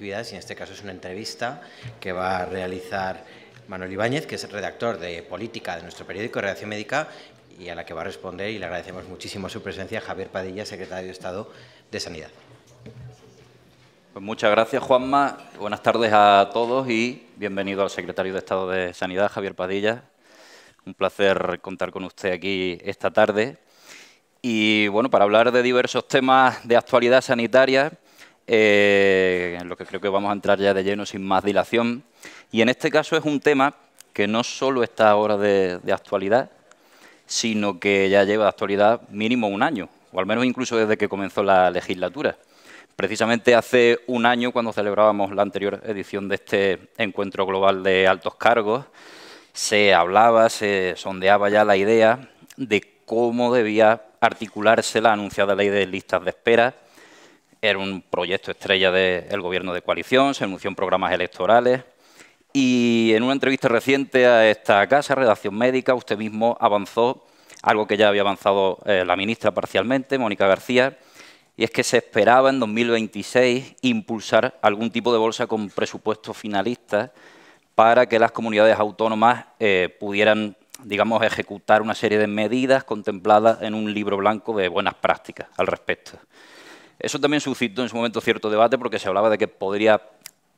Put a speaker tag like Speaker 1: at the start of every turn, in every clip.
Speaker 1: y en este caso es una entrevista que va a realizar Manuel Ibáñez, que es el redactor de política de nuestro periódico Redacción Médica y a la que va a responder y le agradecemos muchísimo su presencia Javier Padilla, secretario de Estado de Sanidad. Pues muchas gracias, Juanma. Buenas tardes a todos y bienvenido al secretario de Estado de Sanidad, Javier Padilla. Un placer contar con usted aquí esta tarde. Y bueno, para hablar de diversos temas de actualidad sanitaria, eh, en lo que creo que vamos a entrar ya de lleno sin más dilación. Y en este caso es un tema que no solo está ahora de actualidad, sino que ya lleva de actualidad mínimo un año, o al menos incluso desde que comenzó la legislatura. Precisamente hace un año, cuando celebrábamos la anterior edición de este encuentro global de altos cargos, se hablaba, se sondeaba ya la idea de cómo debía articularse la anunciada ley de listas de espera era un proyecto estrella del gobierno de coalición, se anunció en programas electorales y en una entrevista reciente a esta casa, Redacción Médica, usted mismo avanzó algo que ya había avanzado eh, la ministra parcialmente, Mónica García, y es que se esperaba en 2026 impulsar algún tipo de bolsa con presupuestos finalistas para que las comunidades autónomas eh, pudieran, digamos, ejecutar una serie de medidas contempladas en un libro blanco de buenas prácticas al respecto. Eso también suscitó en su momento cierto debate porque se hablaba de que podría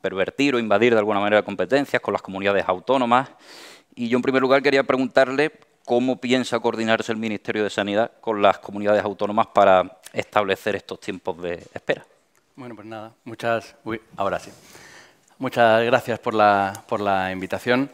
Speaker 1: pervertir o invadir de alguna manera competencias con las comunidades autónomas. Y yo en primer lugar quería preguntarle cómo piensa coordinarse el Ministerio de Sanidad con las comunidades autónomas
Speaker 2: para establecer estos tiempos de espera. Bueno, pues nada, muchas... ahora sí. Muchas gracias por la, invitación.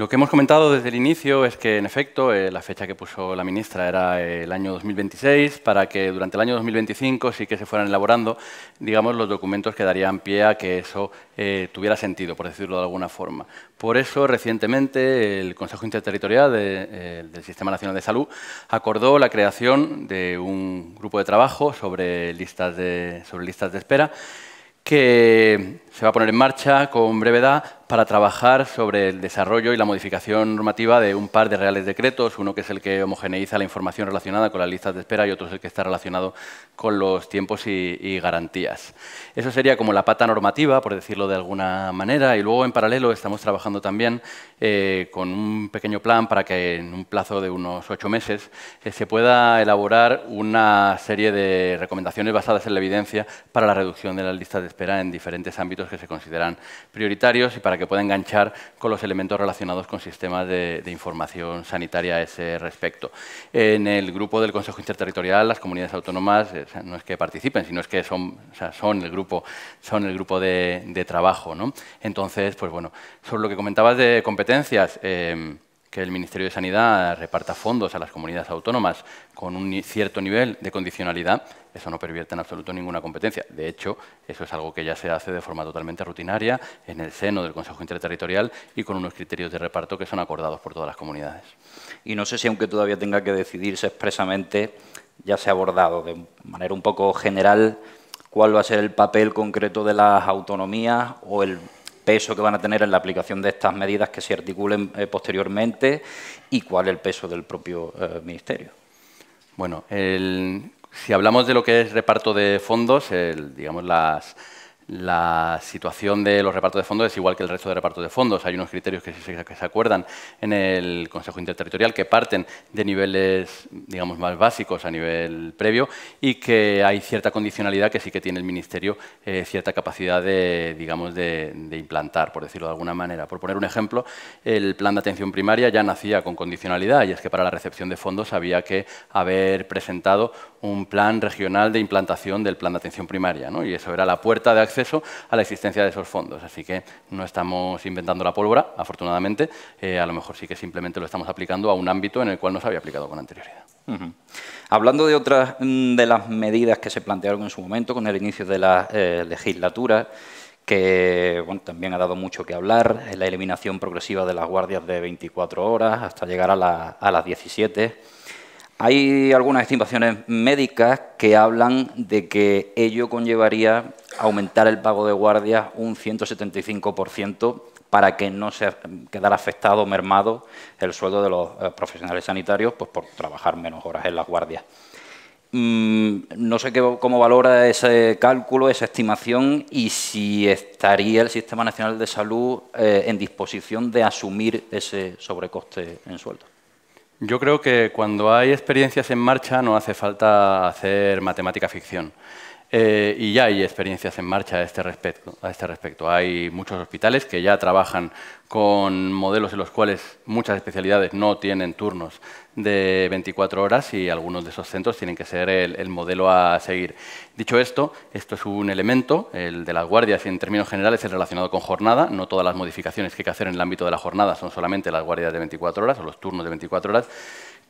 Speaker 2: Lo que hemos comentado desde el inicio es que, en efecto, eh, la fecha que puso la ministra era el año 2026, para que durante el año 2025 sí que se fueran elaborando, digamos, los documentos que darían pie a que eso eh, tuviera sentido, por decirlo de alguna forma. Por eso, recientemente, el Consejo Interterritorial eh, del Sistema Nacional de Salud acordó la creación de un grupo de trabajo sobre listas de, sobre listas de espera que se va a poner en marcha con brevedad para trabajar sobre el desarrollo y la modificación normativa de un par de reales decretos, uno que es el que homogeneiza la información relacionada con las listas de espera y otro es el que está relacionado con los tiempos y, garantías. Eso sería como la pata normativa, por decirlo de alguna manera, y luego en paralelo estamos trabajando también eh, con un pequeño plan para que en un plazo de unos ocho meses eh, se pueda elaborar una serie de recomendaciones basadas en la evidencia para la reducción de las listas de espera en diferentes ámbitos que se consideran prioritarios y para que pueda enganchar con los elementos relacionados con sistemas de, información sanitaria a ese respecto. En el grupo del Consejo Interterritorial, las comunidades autónomas eh, no es que participen, sino es que son, son el grupo, son el grupo de, trabajo. Entonces, pues bueno, sobre lo que comentabas de competencias, eh, que el Ministerio de Sanidad reparta fondos a las comunidades autónomas con un cierto nivel de condicionalidad, eso no pervierte en absoluto ninguna competencia. De hecho, eso es algo que ya se hace de forma totalmente rutinaria en el seno del Consejo Interterritorial y con unos criterios de reparto que son acordados por todas las comunidades. Y no sé si, aunque todavía tenga que decidirse
Speaker 1: expresamente, ya se ha abordado de manera un poco general cuál va a ser el papel concreto de las autonomías o el eso que van a tener en la aplicación de estas medidas que se articulen eh, posteriormente y cuál es el peso del propio eh, Ministerio.
Speaker 2: Bueno, si hablamos de lo que es reparto de fondos, digamos las la situación de los repartos de fondos es igual que el resto de repartos de fondos. Hay unos criterios que se, acuerdan en el Consejo Interterritorial que parten de niveles, digamos, más básicos a nivel previo y que hay cierta condicionalidad que sí que tiene el Ministerio eh, cierta capacidad de, digamos, de, implantar, por decirlo de alguna manera. Por poner un ejemplo, el plan de atención primaria ya nacía con condicionalidad y es que para la recepción de fondos había que haber presentado un plan regional de implantación del plan de atención primaria ¿no? y eso era la puerta de acceso a la existencia de esos fondos. Así que no estamos inventando la pólvora, afortunadamente. Eh, a lo mejor sí que simplemente lo estamos aplicando a un ámbito en el cual no se había aplicado con anterioridad. Hablando de otras mm, de las medidas que se plantearon en su momento con el inicio de la
Speaker 1: eh, legislatura, que también ha dado mucho que hablar, eh, la eliminación progresiva de las guardias de 24 horas hasta llegar a las 17 hay algunas estimaciones médicas que hablan de que ello conllevaría aumentar el pago de guardias un 175% para que no se quedara afectado o mermado el sueldo de los eh, profesionales sanitarios pues por trabajar menos horas en las guardias. Mm, no sé cómo valora ese cálculo, esa estimación y si estaría el Sistema Nacional de Salud eh, en disposición de asumir ese sobrecoste en sueldo.
Speaker 2: Yo creo que cuando hay experiencias en marcha no hace falta hacer matemática ficción. Eh, y ya hay experiencias en marcha a este, respecto, a este respecto. Hay muchos hospitales que ya trabajan con modelos en los cuales muchas especialidades no tienen turnos de 24 horas y algunos de esos centros tienen que ser el, modelo a seguir. Dicho esto, esto es un elemento, el de las guardias y en términos generales es relacionado con jornada, no todas las modificaciones que hay que hacer en el ámbito de la jornada son solamente las guardias de 24 horas o los turnos de 24 horas,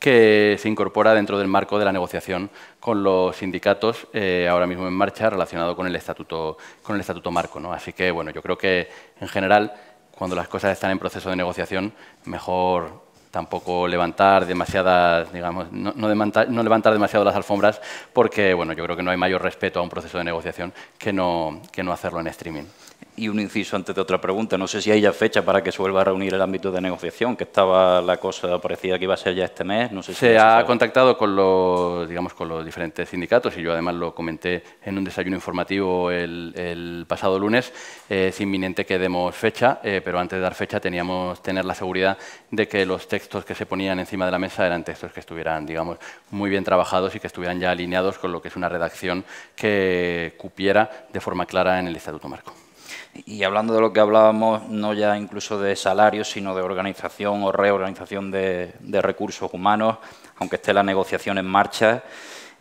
Speaker 2: que se incorpora dentro del marco de la negociación con los sindicatos eh, ahora mismo en marcha relacionado con el estatuto, con el estatuto marco. Así que, bueno, yo creo que, en general, cuando las cosas están en proceso de negociación, mejor tampoco levantar demasiadas, digamos, no, levantar demasiado las alfombras, porque bueno, yo creo que no hay mayor respeto a un proceso de negociación que no hacerlo en streaming. Y un inciso antes de otra pregunta. No sé si hay ya fecha para que se vuelva a reunir el ámbito de negociación, que estaba la cosa parecida que iba a ser ya este mes. se ha contactado con los, diferentes sindicatos y yo además lo comenté en un desayuno informativo el, pasado lunes. Eh, es inminente que demos fecha, eh, pero antes de dar fecha teníamos tener la seguridad de que los textos que se ponían encima de la mesa eran textos que estuvieran, muy bien trabajados y que estuvieran ya alineados con lo que es una redacción que cupiera de forma clara en el Estatuto Marco.
Speaker 1: Y hablando de lo que hablábamos, no ya incluso de salarios, sino de organización o reorganización de, recursos humanos, aunque esté la negociación en marcha,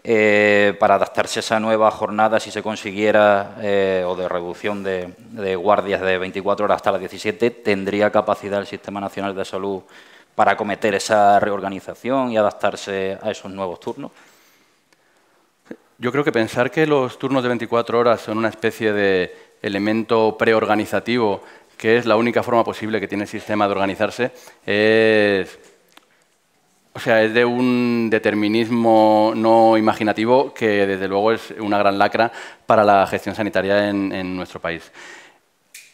Speaker 1: eh, para adaptarse a esa nueva jornada, si se consiguiera, eh, o de reducción de, de guardias de 24 horas hasta las 17, ¿tendría capacidad el Sistema Nacional de Salud para acometer esa reorganización y adaptarse a esos
Speaker 2: nuevos turnos? Yo creo que pensar que los turnos de 24 horas son una especie de elemento preorganizativo, que es la única forma posible que tiene el sistema de organizarse, es, o sea, es de un determinismo no imaginativo que desde luego es una gran lacra para la gestión sanitaria en nuestro país.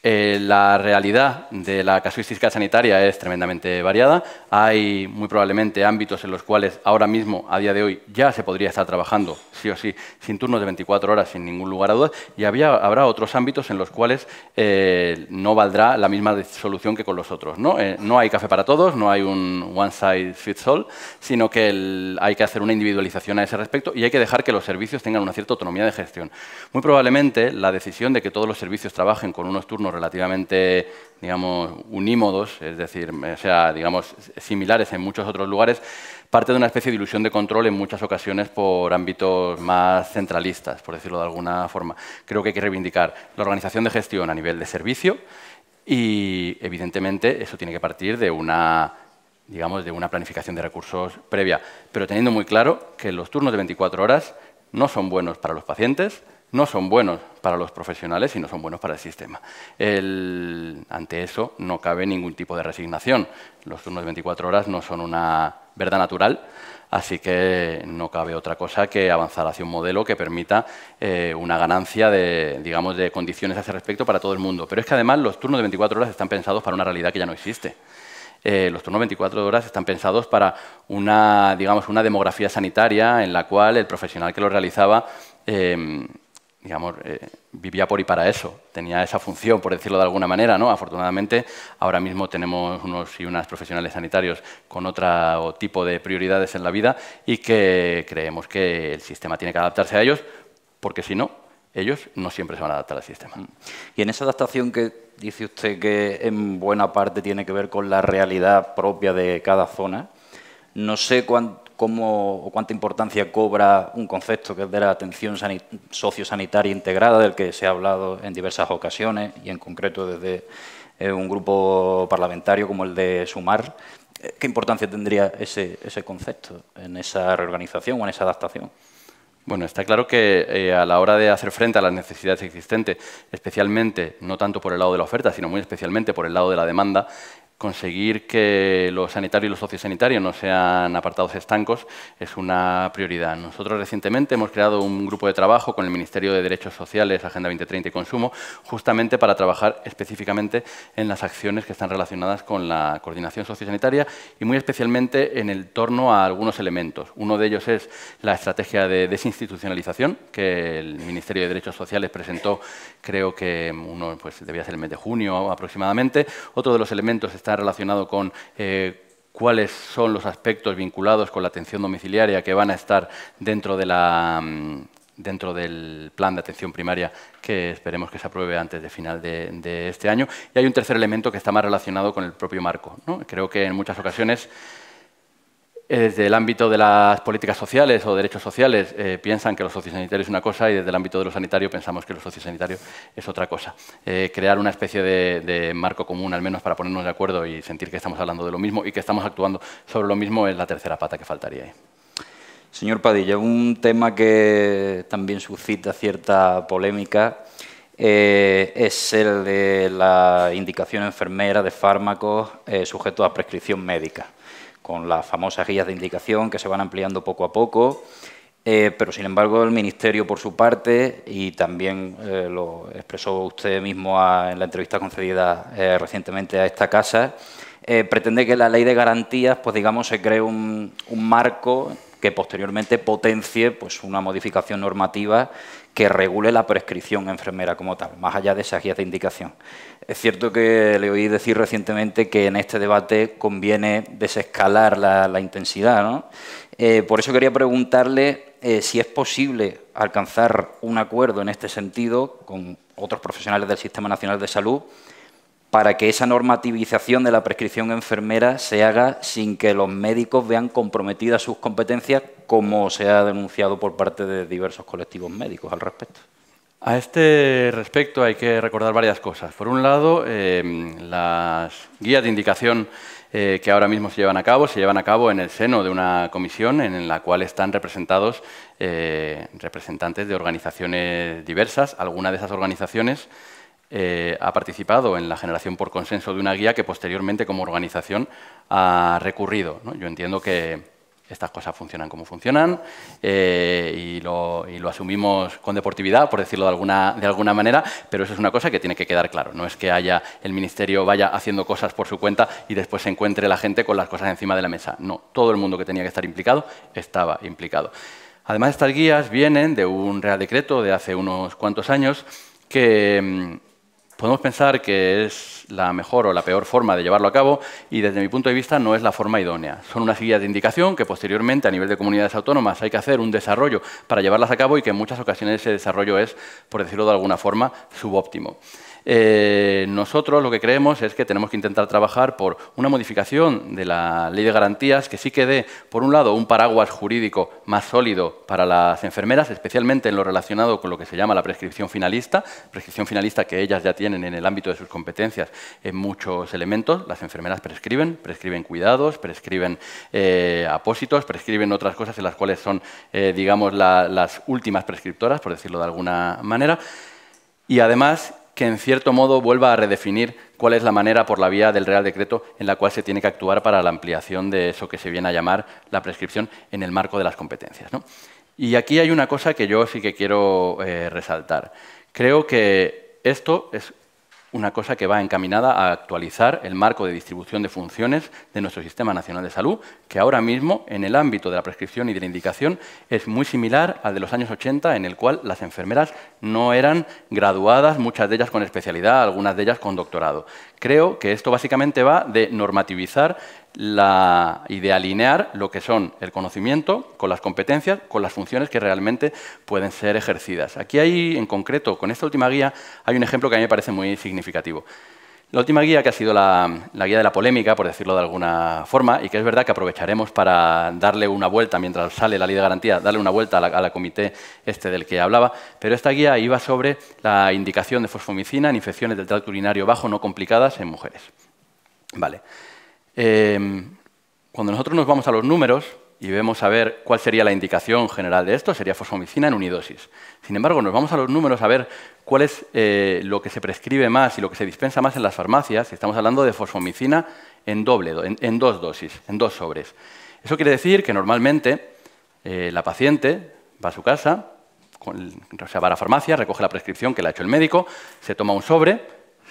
Speaker 2: Eh, la realidad de la casuística sanitaria es tremendamente variada. Hay muy probablemente ámbitos en los cuales ahora mismo, a día de hoy, ya se podría estar trabajando, sí o sí, sin turnos de 24 horas, sin ningún lugar a dudas, y habrá otros ámbitos en los cuales eh, no valdrá la misma solución que con los otros. Eh, ¿no? hay café para todos, no hay un one size fits all, sino que hay que hacer una individualización a ese respecto y hay que dejar que los servicios tengan una cierta autonomía de gestión. Muy probablemente la decisión de que todos los servicios trabajen con unos turnos relativamente unímodos, es decir, sea, digamos, similares en muchos otros lugares, parte de una especie de ilusión de control en muchas ocasiones por ámbitos más centralistas, por decirlo de alguna forma. Creo que hay que reivindicar la organización de gestión a nivel de servicio y, evidentemente, eso tiene que partir de una digamos, de una planificación de recursos previa, pero teniendo muy claro que los turnos de 24 horas no son buenos para los pacientes, no son buenos para los profesionales y no son buenos para el sistema. Ante eso no cabe ningún tipo de resignación. Los turnos de 24 horas no son una verdad natural, así que no cabe otra cosa que avanzar hacia un modelo que permita eh, una ganancia de, digamos, de condiciones a ese respecto para todo el mundo. Pero es que además los turnos de 24 horas están pensados para una realidad que ya no existe. Eh, los turnos de 24 horas están pensados para una, digamos, una demografía sanitaria en la cual el profesional que lo realizaba eh, digamos, eh, vivía por y para eso, tenía esa función, por decirlo de alguna manera. ¿no? Afortunadamente, ahora mismo tenemos unos y unas profesionales sanitarios con otro tipo de prioridades en la vida y que creemos que el sistema tiene que adaptarse a ellos, porque si no, ellos no siempre se van a adaptar al sistema. Mm. Y en esa adaptación que dice usted que en buena parte tiene que
Speaker 1: ver con la realidad propia de cada zona, no sé cuánto cómo cuánta importancia cobra un concepto que es de la atención sociosanitaria integrada, del que se ha hablado en diversas ocasiones y en concreto desde eh, un grupo parlamentario como el de Sumar. Eh, ¿Qué importancia tendría ese, concepto en esa
Speaker 2: reorganización o en esa adaptación? Bueno, está claro que eh, a la hora de hacer frente a las necesidades existentes, especialmente, no tanto por el lado de la oferta, sino muy especialmente por el lado de la demanda, Conseguir que los sanitarios y los sociosanitarios no sean apartados estancos es una prioridad. Nosotros recientemente hemos creado un grupo de trabajo con el Ministerio de Derechos Sociales, Agenda 2030 y Consumo, justamente para trabajar específicamente en las acciones que están relacionadas con la coordinación sociosanitaria y muy especialmente en el torno a algunos elementos. Uno de ellos es la estrategia de desinstitucionalización que el Ministerio de Derechos Sociales presentó, creo que uno pues, debía ser el mes de junio aproximadamente. Otro de los elementos está relacionado con eh, cuáles son los aspectos vinculados con la atención domiciliaria que van a estar dentro, de la, mm, dentro del plan de atención primaria que esperemos que se apruebe antes de final de, este año. Y hay un tercer elemento que está más relacionado con el propio marco. Creo que en muchas ocasiones eh, desde el ámbito de las políticas sociales o derechos sociales eh, piensan que lo sociosanitario es una cosa y desde el ámbito de lo sanitario pensamos que lo sociosanitario es otra cosa. Eh, crear una especie de, marco común, al menos para ponernos de acuerdo y sentir que estamos hablando de lo mismo y que estamos actuando sobre lo mismo es la tercera pata que faltaría ahí.
Speaker 1: Señor Padilla, un tema que también suscita cierta polémica es el de la indicación enfermera de fármacos sujetos a prescripción médica con las famosas guías de indicación que se van ampliando poco a poco. Eh, pero, sin embargo, el Ministerio, por su parte, y también eh, lo expresó usted mismo en la entrevista concedida eh, recientemente a esta casa, pretende que la ley de garantías, pues digamos, se cree un, un marco que posteriormente potencie pues, una modificación normativa que regule la prescripción enfermera como tal, más allá de esas guías de indicación. Es cierto que le oí decir recientemente que en este debate conviene desescalar la, intensidad. ¿no? Eh, por eso quería preguntarle eh, si es posible alcanzar un acuerdo en este sentido con otros profesionales del Sistema Nacional de Salud para que esa normativización de la prescripción enfermera se haga sin que los médicos vean comprometidas sus competencias, como se ha denunciado por parte de diversos colectivos médicos al respecto.
Speaker 2: A este respecto hay que recordar varias cosas. Por un lado, em, las guías de indicación eh, que ahora mismo se llevan a cabo, se llevan a cabo en el seno de una comisión en la cual están representados eh, representantes de organizaciones diversas. Alguna de esas organizaciones eh, ha participado en la generación por consenso de una guía que posteriormente como organización ha recurrido. Yo entiendo que estas cosas funcionan como funcionan eh, y, lo, asumimos con deportividad, por decirlo de alguna, de alguna manera, pero eso es una cosa que tiene que quedar claro. No es que haya el ministerio vaya haciendo cosas por su cuenta y después se encuentre la gente con las cosas encima de la mesa. No, todo el mundo que tenía que estar implicado estaba implicado. Además, estas guías vienen de un real decreto de hace unos cuantos años que mm, Podemos pensar que es la mejor o la peor forma de llevarlo a cabo y desde mi punto de vista no es la forma idónea. Son unas guías de indicación que posteriormente a nivel de comunidades autónomas hay que hacer un desarrollo para llevarlas a cabo y que en muchas ocasiones ese desarrollo es, por decirlo de alguna forma, subóptimo. Eh, nosotros lo que creemos es que tenemos que intentar trabajar por una modificación de la ley de garantías que sí que dé, por un lado, un paraguas jurídico más sólido para las enfermeras, especialmente en lo relacionado con lo que se llama la prescripción finalista, prescripción finalista que ellas ya tienen en el ámbito de sus competencias en muchos elementos. Las enfermeras prescriben, prescriben cuidados, prescriben eh, apósitos, prescriben otras cosas en las cuales son, eh, digamos, las últimas prescriptoras, por decirlo de alguna manera. Y además que en cierto modo vuelva a redefinir cuál es la manera por la vía del Real Decreto en la cual se tiene que actuar para la ampliación de eso que se viene a llamar la prescripción en el marco de las competencias. Y aquí hay una cosa que yo sí que quiero eh, resaltar. Creo que esto es una cosa que va encaminada a actualizar el marco de distribución de funciones de nuestro Sistema Nacional de Salud, que ahora mismo, en el ámbito de la prescripción y de la indicación, es muy similar al de los años 80, en el cual las enfermeras no eran graduadas, muchas de ellas con especialidad, algunas de ellas con doctorado. Creo que esto básicamente va de normativizar y de alinear lo que son el conocimiento con las competencias, con las funciones que realmente pueden ser ejercidas. Aquí hay, en concreto, con esta última guía, hay un ejemplo que a mí me parece muy significativo. La última guía que ha sido la, guía de la polémica, por decirlo de alguna forma, y que es verdad que aprovecharemos para darle una vuelta, mientras sale la ley de garantía, darle una vuelta a la, comité este del que hablaba, pero esta guía iba sobre la indicación de fosfomicina en infecciones del tracto urinario bajo no complicadas en mujeres. Vale. Em, cuando nosotros nos vamos a los números y vemos a ver cuál sería la indicación general de esto, sería fosfomicina en unidosis. Sin embargo, nos vamos a los números a ver cuál es eh, lo que se prescribe más y lo que se dispensa más en las farmacias. Estamos hablando de fosfomicina en doble, en, dos dosis, en dos sobres. Eso quiere decir que normalmente eh, la paciente va a su casa, o sea, va a la farmacia, recoge la prescripción que le ha hecho el médico, se toma un sobre,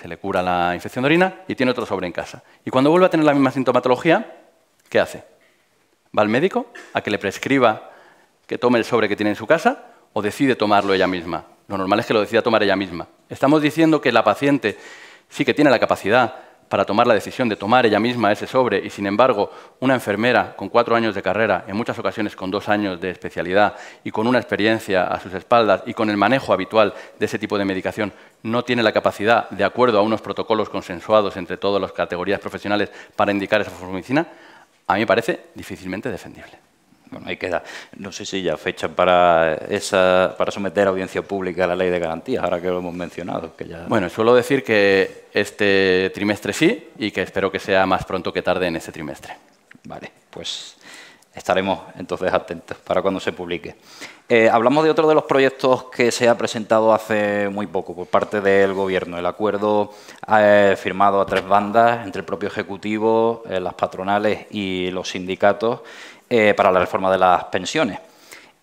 Speaker 2: se le cura la infección de orina y tiene otro sobre en casa. Y cuando vuelve a tener la misma sintomatología, ¿qué hace? ¿Va al médico a que le prescriba que tome el sobre que tiene en su casa o decide tomarlo ella misma? Lo normal es que lo decida tomar ella misma. Estamos diciendo que la paciente sí que tiene la capacidad para tomar la decisión de tomar ella misma ese sobre y, sin embargo, una enfermera con cuatro años de carrera, en muchas ocasiones con dos años de especialidad y con una experiencia a sus espaldas y con el manejo habitual de ese tipo de medicación, no tiene la capacidad, de acuerdo a unos protocolos consensuados entre todas las categorías profesionales, para indicar esa formicina, a mí me parece difícilmente defendible bueno, ahí queda.
Speaker 1: No sé si ya fecha para esa para someter a audiencia pública la ley de garantías, ahora que lo hemos mencionado. Que ya... Bueno,
Speaker 2: suelo decir que este trimestre sí y que espero que sea más pronto que tarde en este trimestre. Vale, pues estaremos entonces atentos para
Speaker 1: cuando se publique. Eh, hablamos de otro de los proyectos que se ha presentado hace muy poco por parte del Gobierno, el acuerdo ha eh, firmado a tres bandas entre el propio Ejecutivo, eh, las patronales y los sindicatos eh, para la reforma de las pensiones.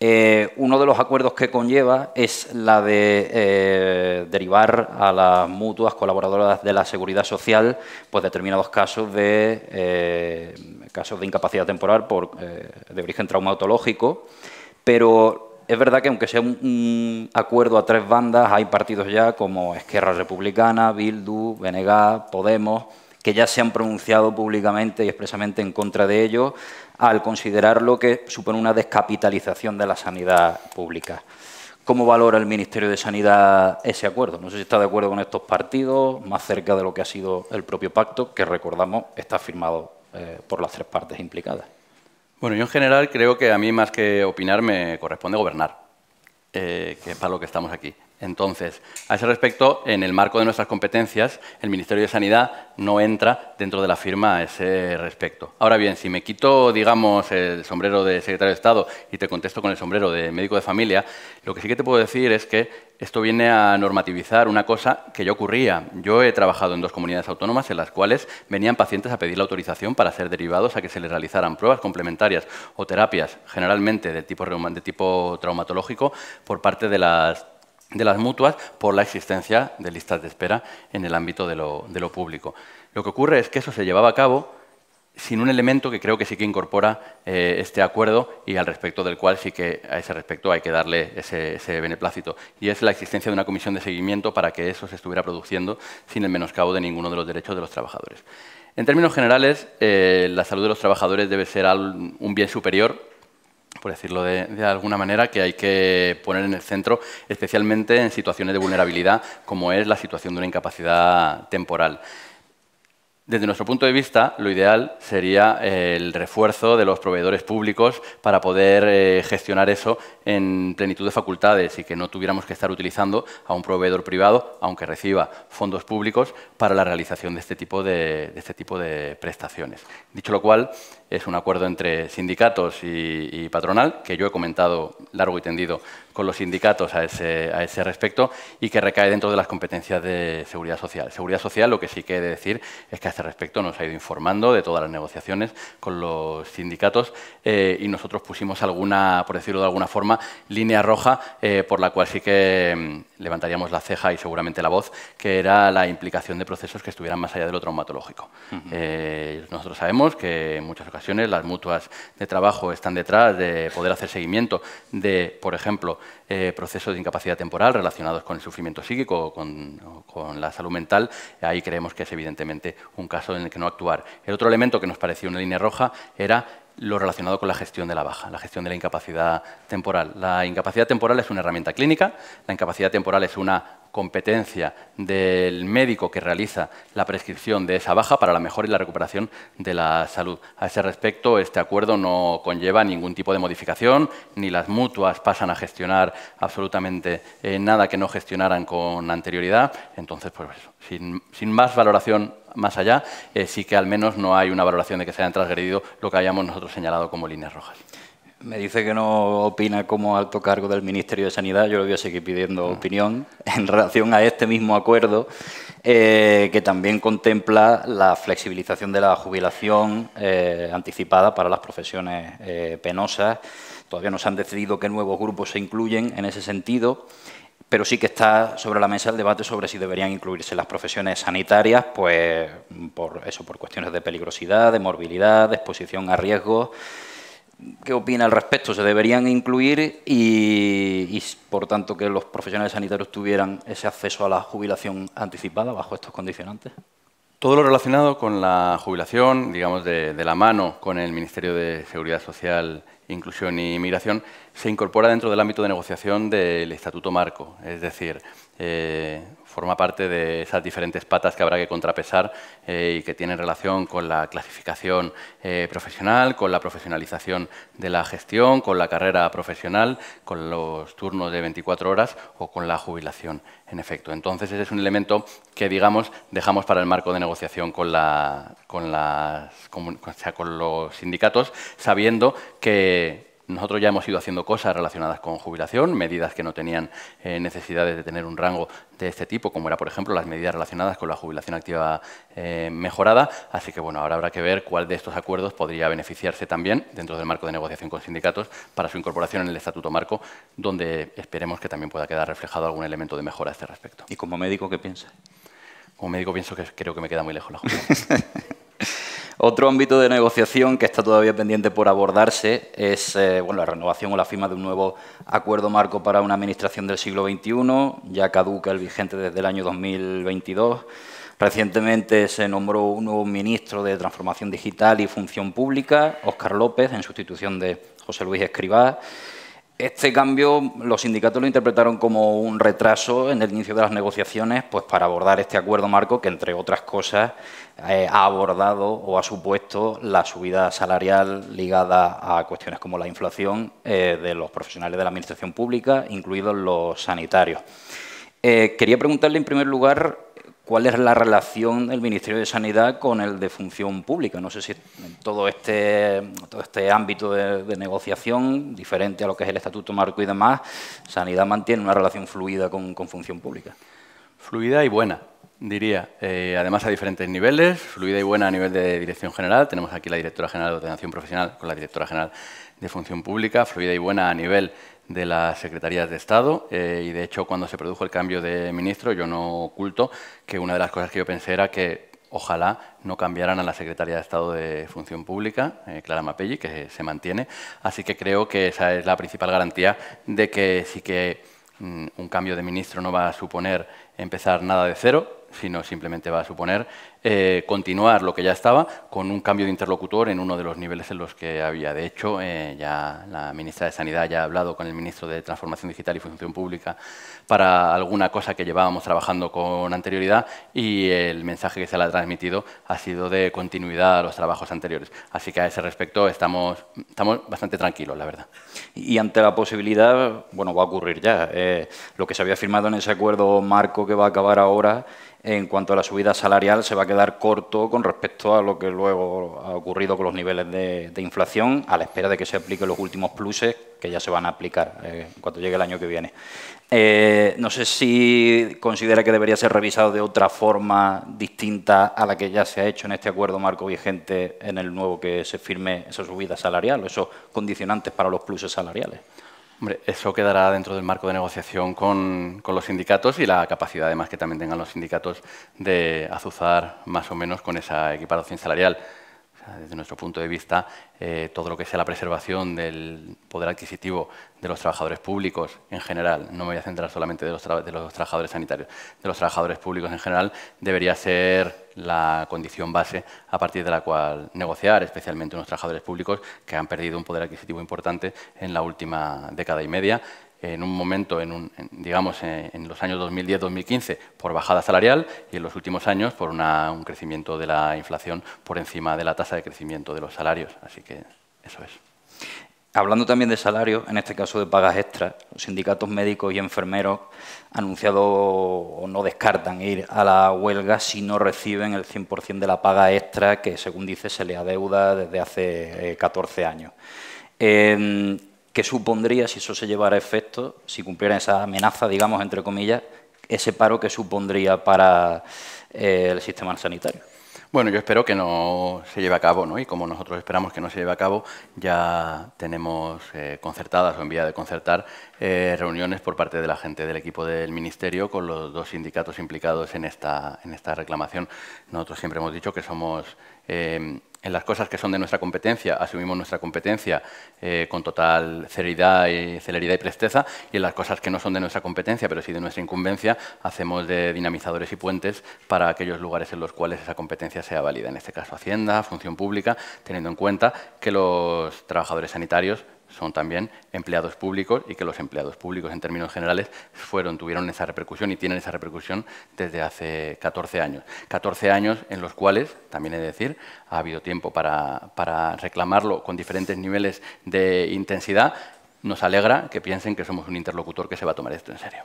Speaker 1: Eh, uno de los acuerdos que conlleva es la de eh, derivar a las mutuas colaboradoras de la seguridad social pues determinados casos de casos de incapacidad temporal por, de origen traumatológico, pero es verdad que aunque sea un, acuerdo a tres bandas, hay partidos ya como Esquerra Republicana, Bildu, BNG, Podemos, que ya se han pronunciado públicamente y expresamente en contra de ello, al considerar lo que supone una descapitalización de la sanidad pública. ¿Cómo valora el Ministerio de Sanidad ese acuerdo? No sé si está de acuerdo con estos partidos, más cerca de lo que ha sido el propio pacto, que recordamos está
Speaker 2: firmado eh, por las tres partes implicadas. Bueno, yo en general creo que a mí más que opinar me corresponde gobernar, eh, que es para lo que estamos aquí. Entonces, a ese respecto, en el marco de nuestras competencias, el Ministerio de Sanidad no entra dentro de la firma a ese respecto. Ahora bien, si me quito, digamos, el sombrero de secretario de Estado y te contesto con el sombrero de médico de familia, lo que sí que te puedo decir es que esto viene a normativizar una cosa que ya ocurría. Yo he trabajado en dos comunidades autónomas en las cuales venían pacientes a pedir la autorización para ser derivados a que se les realizaran pruebas complementarias o terapias, generalmente de tipo, de tipo traumatológico, por parte de las de las mutuas por la existencia de listas de espera en el ámbito de lo, público. Lo que ocurre es que eso se llevaba a cabo sin un elemento que creo que sí que incorpora eh, este acuerdo y al respecto del cual sí que a ese respecto hay que darle ese, beneplácito. Y es la existencia de una comisión de seguimiento para que eso se estuviera produciendo sin el menoscabo de ninguno de los derechos de los trabajadores. En términos generales, eh, la salud de los trabajadores debe ser un bien superior por decirlo de, alguna manera, que hay que poner en el centro, especialmente en situaciones de vulnerabilidad, como es la situación de una incapacidad temporal. Desde nuestro punto de vista, lo ideal sería el refuerzo de los proveedores públicos para poder eh, gestionar eso en plenitud de facultades y que no tuviéramos que estar utilizando a un proveedor privado, aunque reciba fondos públicos, para la realización de este tipo de, de, este tipo de prestaciones. Dicho lo cual, es un acuerdo entre sindicatos y, patronal, que yo he comentado largo y tendido con los sindicatos a ese, respecto, y que recae dentro de las competencias de seguridad social. Seguridad social lo que sí que decir es que a este respecto nos ha ido informando de todas las negociaciones con los sindicatos eh, y nosotros pusimos alguna, por decirlo de alguna forma, línea roja eh, por la cual sí que mm, levantaríamos la ceja y seguramente la voz, que era la implicación de procesos que estuvieran más allá de lo traumatológico. Eh, nosotros sabemos que en muchas ocasiones las mutuas de trabajo están detrás de poder hacer seguimiento de, por ejemplo, eh, procesos de incapacidad temporal relacionados con el sufrimiento psíquico o con, la salud mental. Ahí creemos que es evidentemente un caso en el que no actuar. El otro elemento que nos parecía una línea roja era lo relacionado con la gestión de la baja, la gestión de la incapacidad temporal. La incapacidad temporal es una herramienta clínica, la incapacidad temporal es una competencia del médico que realiza la prescripción de esa baja para la mejora y la recuperación de la salud. A ese respecto, este acuerdo no conlleva ningún tipo de modificación, ni las mutuas pasan a gestionar absolutamente eh, nada que no gestionaran con anterioridad. Entonces, pues, sin, más valoración más allá, eh, sí que al menos no hay una valoración de que se hayan transgredido lo que hayamos nosotros señalado como líneas rojas. Me dice que no
Speaker 1: opina como alto cargo del Ministerio de Sanidad. Yo le voy a seguir pidiendo mm. opinión en relación a este mismo acuerdo, eh, que también contempla la flexibilización de la jubilación eh, anticipada para las profesiones eh, penosas. Todavía no se han decidido qué nuevos grupos se incluyen en ese sentido pero sí que está sobre la mesa el debate sobre si deberían incluirse las profesiones sanitarias, pues por eso, por cuestiones de peligrosidad, de morbilidad, de exposición a riesgos qué opina al respecto. ¿Se deberían incluir y, por tanto, que los profesionales sanitarios tuvieran ese acceso a la jubilación anticipada bajo estos condicionantes?
Speaker 2: Todo lo relacionado con la jubilación, digamos, de, la mano con el Ministerio de Seguridad Social, Inclusión y Migración, se incorpora dentro del ámbito de negociación del Estatuto Marco. Es decir, eh, forma parte de esas diferentes patas que habrá que contrapesar eh, y que tienen relación con la clasificación eh, profesional, con la profesionalización de la gestión, con la carrera profesional, con los turnos de 24 horas o con la jubilación en efecto. Entonces, ese es un elemento que, digamos, dejamos para el marco de negociación con, la, con, las, con los sindicatos, sabiendo que nosotros ya hemos ido haciendo cosas relacionadas con jubilación, medidas que no tenían eh, necesidad de tener un rango de este tipo, como era, por ejemplo, las medidas relacionadas con la jubilación activa eh, mejorada. Así que, bueno, ahora habrá que ver cuál de estos acuerdos podría beneficiarse también dentro del marco de negociación con sindicatos para su incorporación en el Estatuto Marco, donde esperemos que también pueda quedar reflejado algún elemento de mejora a este respecto. ¿Y como médico qué piensa? Como médico pienso que creo que me queda muy lejos la jubilación.
Speaker 1: Otro ámbito de negociación que está todavía pendiente por abordarse es eh, la renovación o la firma de un nuevo acuerdo marco para una administración del siglo XXI, ya caduca el vigente desde el año 2022. Recientemente se nombró un nuevo ministro de Transformación Digital y Función Pública, Óscar López, en sustitución de José Luis Escribá. Este cambio los sindicatos lo interpretaron como un retraso en el inicio de las negociaciones pues para abordar este acuerdo marco que, entre otras cosas, eh, ha abordado o ha supuesto la subida salarial ligada a cuestiones como la inflación eh, de los profesionales de la Administración Pública, incluidos los sanitarios. Eh, quería preguntarle, en primer lugar, cuál es la relación del Ministerio de Sanidad con el de Función Pública. No sé si en todo este, todo este ámbito de, negociación, diferente a lo que es el Estatuto Marco y demás, Sanidad mantiene una relación fluida con, Función Pública.
Speaker 2: Fluida y buena, diría. Eh, además, a diferentes niveles, fluida y buena a nivel de dirección general. Tenemos aquí la directora general de ordenación profesional con la directora general de función pública, fluida y buena a nivel de las secretarías de Estado eh, y de hecho cuando se produjo el cambio de ministro yo no oculto que una de las cosas que yo pensé era que ojalá no cambiaran a la Secretaría de Estado de Función Pública, eh, Clara Mapelli, que se mantiene. Así que creo que esa es la principal garantía de que sí que mm, un cambio de ministro no va a suponer empezar nada de cero, sino simplemente va a suponer eh, continuar lo que ya estaba con un cambio de interlocutor en uno de los niveles en los que había. De hecho, eh, ya la ministra de Sanidad ya ha hablado con el ministro de Transformación Digital y Función Pública para alguna cosa que llevábamos trabajando con anterioridad y el mensaje que se le ha transmitido ha sido de continuidad a los trabajos anteriores. Así que a ese respecto estamos, estamos bastante tranquilos, la verdad.
Speaker 1: Y ante la posibilidad, bueno, va a ocurrir ya. Eh, lo que se había firmado en ese acuerdo marco que va a acabar ahora, en cuanto a la subida salarial, se va a quedar corto con respecto a lo que luego ha ocurrido con los niveles de, inflación, a la espera de que se apliquen los últimos pluses que ya se van a aplicar eh, cuando llegue el año que viene. Eh, no sé si considera que debería ser revisado de otra forma distinta a la que ya se ha hecho en este acuerdo marco vigente
Speaker 2: en el nuevo que se firme esa subida salarial, esos condicionantes para los pluses salariales eso quedará dentro del marco de negociación con, con, los sindicatos y la capacidad además que también tengan los sindicatos de azuzar más o menos con esa equiparación salarial desde nuestro punto de vista, eh, todo lo que sea la preservación del poder adquisitivo de los trabajadores públicos en general, no me voy a centrar solamente los, de los, trabajadores sanitarios, de los trabajadores públicos en general, debería ser la condición base a partir de la cual negociar, especialmente unos trabajadores públicos que han perdido un poder adquisitivo importante en la última década y media en un momento, en un, digamos, en, los años 2010-2015, por bajada salarial y en los últimos años por un crecimiento de la inflación por encima de la tasa de crecimiento de los salarios. Así que eso es. Hablando también de salarios, en este
Speaker 1: caso de pagas extras, los sindicatos médicos y enfermeros han anunciado o no descartan ir a la huelga si no reciben el 100% de la paga extra que, según dice, se le adeuda desde hace 14 eh, años. Em, qué supondría, si eso se llevara a efecto, si cumpliera esa amenaza, digamos, entre comillas, ese paro que
Speaker 2: supondría para eh, el sistema sanitario. Bueno, yo espero que no se lleve a cabo, ¿no? Y como nosotros esperamos que no se lleve a cabo, ya tenemos eh, concertadas o en vía de concertar eh, reuniones por parte de la gente del equipo del Ministerio con los dos sindicatos implicados en esta, en esta reclamación. Nosotros siempre hemos dicho que somos en las cosas que son de nuestra competencia, asumimos nuestra competencia eh, con total celeridad y, celeridad y presteza, y en las cosas que no son de nuestra competencia, pero sí de nuestra incumbencia, hacemos de dinamizadores y puentes para aquellos lugares en los cuales esa competencia sea válida, en este caso Hacienda, Función Pública, teniendo en cuenta que los trabajadores sanitarios son también empleados públicos y que los empleados públicos en términos generales fueron, tuvieron esa repercusión y tienen esa repercusión desde hace 14 años. 14 años en los cuales, también he de decir, ha habido tiempo para, reclamarlo con diferentes niveles de intensidad. Nos alegra que piensen que somos un interlocutor que se va a tomar esto en serio.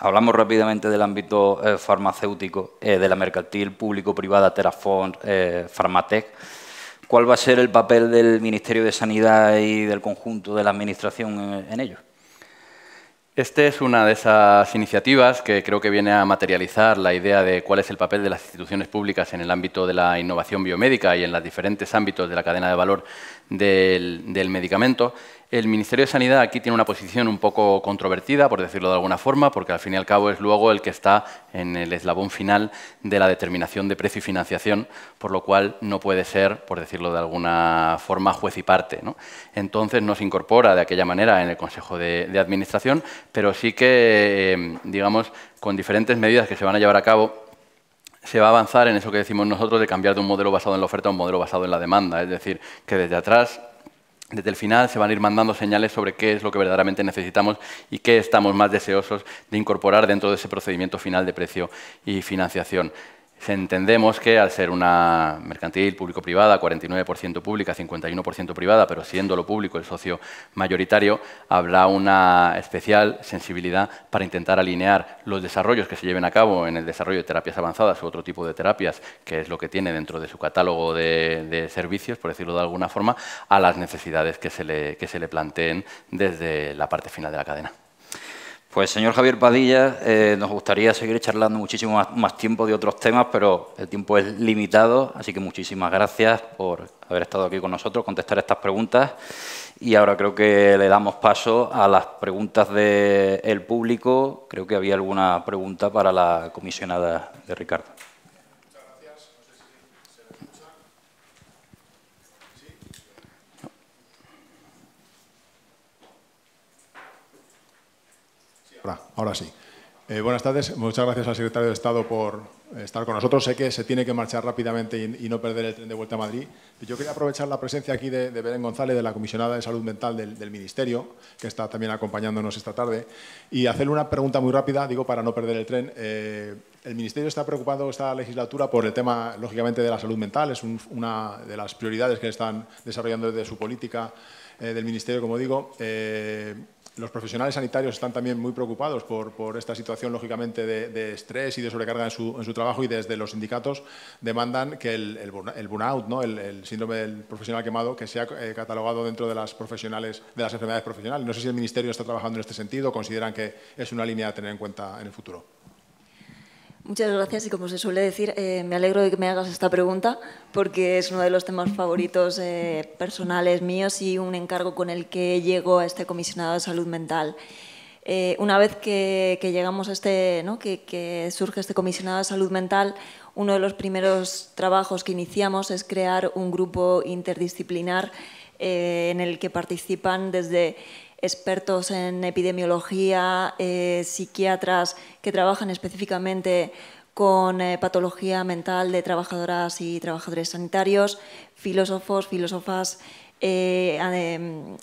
Speaker 2: Hablamos rápidamente del ámbito
Speaker 1: eh, farmacéutico, eh, de la mercantil público-privada Terafont, eh, pharmatech. Farmatec. ¿Cuál va a ser el papel del Ministerio de Sanidad y del conjunto de la Administración
Speaker 2: en, ello? Esta es una de esas iniciativas que creo que viene a materializar la idea de cuál es el papel de las instituciones públicas en el ámbito de la innovación biomédica y en los diferentes ámbitos de la cadena de valor del, medicamento. El Ministerio de Sanidad aquí tiene una posición un poco controvertida, por decirlo de alguna forma, porque al fin y al cabo es luego el que está en el eslabón final de la determinación de precio y financiación, por lo cual no puede ser, por decirlo de alguna forma, juez y parte. Entonces no se incorpora de aquella manera en el Consejo de, Administración, pero sí que, eh, digamos, con diferentes medidas que se van a llevar a cabo se va a avanzar en eso que decimos nosotros de cambiar de un modelo basado en la oferta a un modelo basado en la demanda. Es decir, que desde atrás, desde el final, se van a ir mandando señales sobre qué es lo que verdaderamente necesitamos y qué estamos más deseosos de incorporar dentro de ese procedimiento final de precio y financiación. Entendemos que al ser una mercantil público-privada, 49% pública, 51% privada, pero siendo lo público el socio mayoritario, habrá una especial sensibilidad para intentar alinear los desarrollos que se lleven a cabo en el desarrollo de terapias avanzadas u otro tipo de terapias, que es lo que tiene dentro de su catálogo de, de servicios, por decirlo de alguna forma, a las necesidades que se le, que se le planteen desde la parte final de la cadena. Pues señor Javier Padilla, eh, nos gustaría seguir charlando
Speaker 1: muchísimo más, tiempo de otros temas, pero el tiempo es limitado, así que muchísimas gracias por haber estado aquí con nosotros, contestar estas preguntas. Y ahora creo que le damos paso a las preguntas del público. Creo que había alguna pregunta para la comisionada de Ricardo. Ahora, sí. Eh, buenas tardes. Muchas gracias al secretario de Estado por eh, estar con nosotros. Sé que se tiene que marchar rápidamente y, no perder el tren de vuelta a Madrid. Yo quería aprovechar la presencia aquí de, de Belén González, de la comisionada de Salud Mental del, Ministerio, que está también acompañándonos esta tarde, y hacerle una pregunta muy rápida, digo, para no perder el tren. Eh, el Ministerio está preocupado esta legislatura por el tema, lógicamente, de la salud mental. Es una de las prioridades que están desarrollando desde su política del Ministerio, como digo. Los profesionales sanitarios están también muy preocupados por, esta situación, lógicamente, de, estrés y de sobrecarga en su, trabajo y desde los sindicatos demandan que el, burnout, el, síndrome del profesional quemado, que sea eh, catalogado dentro de las, profesionales, de las enfermedades profesionales. No sé si el Ministerio está trabajando en este sentido, consideran que es una línea a tener en cuenta en el futuro.
Speaker 3: Muchas gracias y como se suele decir, eh, me alegro de que me hagas esta pregunta porque es uno de los temas favoritos eh, personales míos y un encargo con el que llego a este comisionado de salud mental. Eh, una vez que, llegamos a este, que, que, surge este comisionado de salud mental, uno de los primeros trabajos que iniciamos es crear un grupo interdisciplinar en el que participan desde expertos en epidemiología, eh, psiquiatras que trabajan específicamente con eh, patología mental de trabajadoras y trabajadores sanitarios, filósofos, filósofas, eh, mm,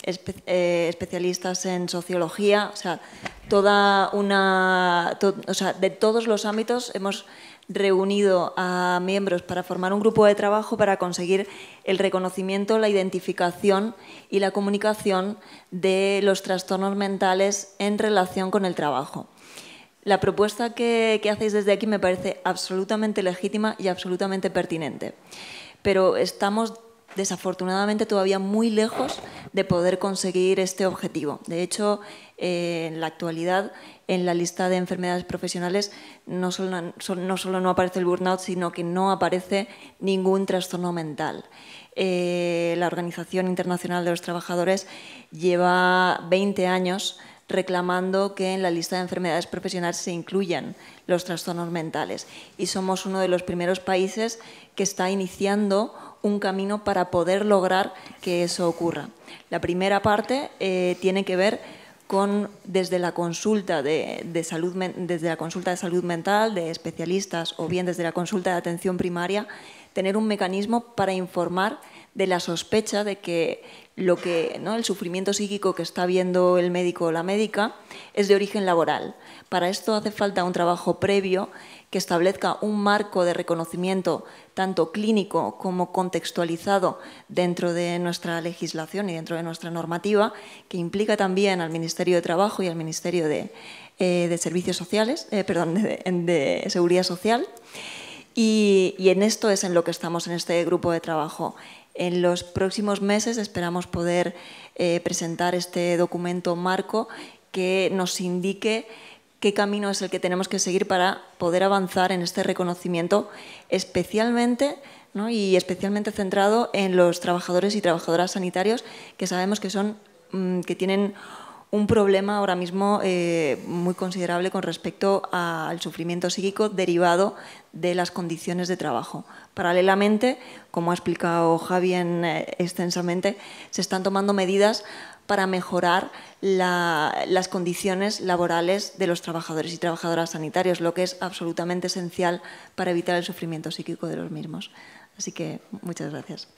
Speaker 3: especialistas en sociología, o sea, toda una, o sea, de todos los ámbitos hemos reunido a miembros para formar un grupo de trabajo para conseguir el reconocimiento, la identificación y la comunicación de los trastornos mentales en relación con el trabajo. La propuesta que, hacéis desde aquí me parece absolutamente legítima y absolutamente pertinente, pero estamos desafortunadamente todavía muy lejos de poder conseguir este objetivo. De hecho, eh, en la actualidad en la lista de enfermedades profesionales no solo, no aparece el burnout, sino que no aparece ningún trastorno mental. Eh, la Organización Internacional de los Trabajadores lleva 20 años reclamando que en la lista de enfermedades profesionales se incluyan los trastornos mentales. Y somos uno de los primeros países que está iniciando un camino para poder lograr que eso ocurra. La primera parte eh, tiene que ver con, desde, la consulta de, salud, desde la consulta de salud mental, de especialistas o bien desde la consulta de atención primaria, tener un mecanismo para informar de la sospecha de que lo que el sufrimiento psíquico que está viendo el médico o la médica es de origen laboral. Para esto hace falta un trabajo previo que establezca un marco de reconocimiento tanto clínico como contextualizado dentro de nuestra legislación y dentro de nuestra normativa, que implica también al Ministerio de Trabajo y al Ministerio de, eh, Servicios Sociales, eh, perdón, de, Seguridad Social. Y, en esto es en lo que estamos en este grupo de trabajo. En los próximos meses esperamos poder eh, presentar este documento marco que nos indique qué camino es el que tenemos que seguir para poder avanzar en este reconocimiento, especialmente y especialmente centrado en los trabajadores y trabajadoras sanitarios que sabemos que son mm, que tienen un problema ahora mismo eh, muy considerable con respecto al sufrimiento psíquico derivado de las condiciones de trabajo. Paralelamente, como ha explicado Javier eh, extensamente, se están tomando medidas para mejorar las condiciones laborales de los trabajadores y trabajadoras sanitarios, lo que es absolutamente esencial para evitar el sufrimiento psíquico de los mismos. Así que muchas gracias.